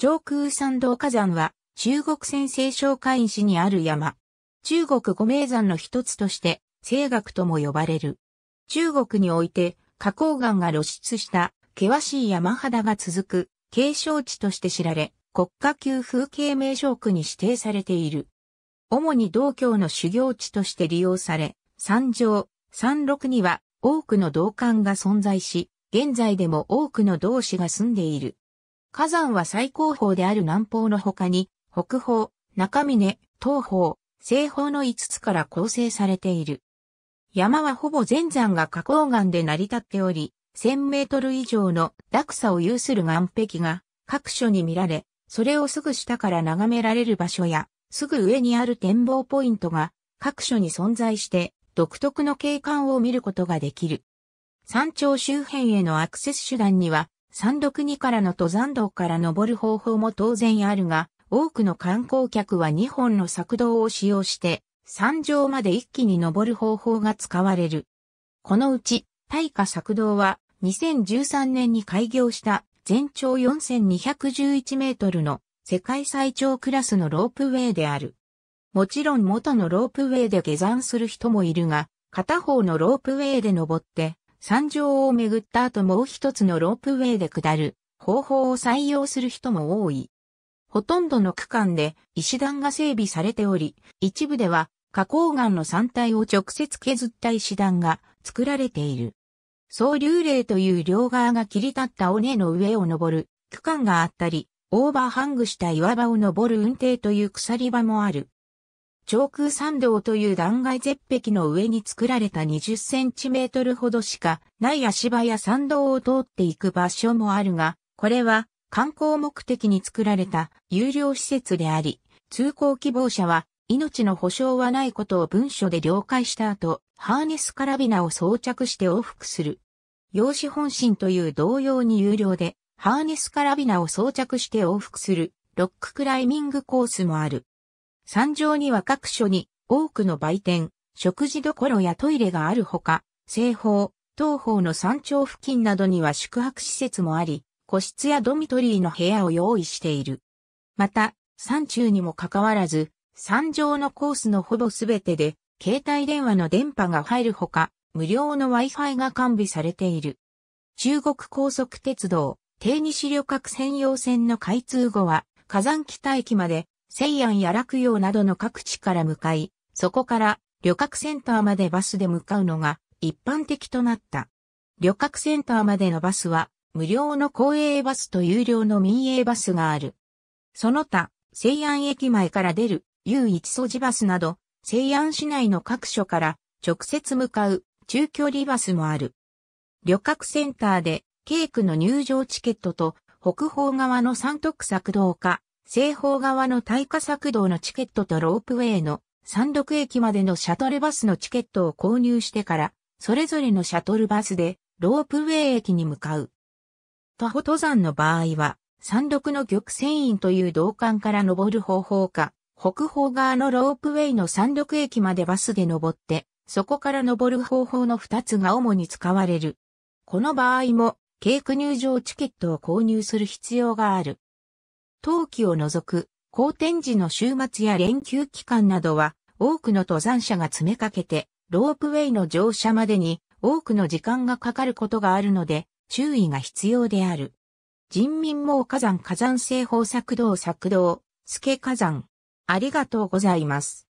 上空山道火山は中国先西省海市にある山。中国五名山の一つとして西岳とも呼ばれる。中国において花崗岩が露出した険しい山肌が続く景勝地として知られ、国家級風景名勝区に指定されている。主に道教の修行地として利用され、山上、山麓には多くの道館が存在し、現在でも多くの道士が住んでいる。火山は最高峰である南方の他に、北方、中峰、東方、西方の5つから構成されている。山はほぼ全山が花崗岩で成り立っており、1000メートル以上の落差を有する岩壁が各所に見られ、それをすぐ下から眺められる場所や、すぐ上にある展望ポイントが各所に存在して独特の景観を見ることができる。山頂周辺へのアクセス手段には山麓にからの登山道から登る方法も当然あるが、多くの観光客は2本の作道を使用して、山上まで一気に登る方法が使われる。このうち、大化作道は、2013年に開業した全長4211メートルの世界最長クラスのロープウェイである。もちろん元のロープウェイで下山する人もいるが、片方のロープウェイで登って山上を巡った後もう一つのロープウェイで下る方法を採用する人も多い。ほとんどの区間で石段が整備されており、一部では花崗岩の山体を直接削った石段が作られている。総流霊という両側が切り立った尾根の上を登る区間があったり、オーバーハングした岩場を登る運転という鎖場もある。上空参道という断崖絶壁の上に作られた20センチメートルほどしかない足場や参道を通っていく場所もあるが、これは観光目的に作られた有料施設であり、通行希望者は命の保証はないことを文書で了解した後、ハーネスカラビナを装着して往復する。用紙本心という同様に有料で、ハーネスカラビナを装着して往復するロッククライミングコースもある。山上には各所に多くの売店、食事どころやトイレがあるほか、西方、東方の山頂付近などには宿泊施設もあり、個室やドミトリーの部屋を用意している。また、山中にもかかわらず、山上のコースのほぼすべてで、携帯電話の電波が入るほか、無料の Wi-Fi が完備されている。中国高速鉄道、低西旅客専用線の開通後は、火山北駅まで西安や洛陽などの各地から向かい、そこから旅客センターまでバスで向かうのが一般的となった。旅客センターまでのバスは、無料の公営バスと有料の民営バスがある。その他、西安駅前から出る U1 素地バスなど、西安市内の各所から直接向かう中距離バスもある。旅客センターで、ケークの入場チケットと北方側の三徳作動化、西方側の耐火策道のチケットとロープウェイの山麓駅までのシャトルバスのチケットを購入してから、それぞれのシャトルバスでロープウェイ駅に向かう。徒歩登山の場合は、山麓の玉泉院という道館から登る方法か、北方側のロープウェイの山麓駅までバスで登って、そこから登る方法の二つが主に使われる。この場合も、軽区入場チケットを購入する必要がある。冬季を除く、高天時の週末や連休期間などは、多くの登山者が詰めかけて、ロープウェイの乗車までに多くの時間がかかることがあるので、注意が必要である。人民網火山火山製法作動作動、助火山。ありがとうございます。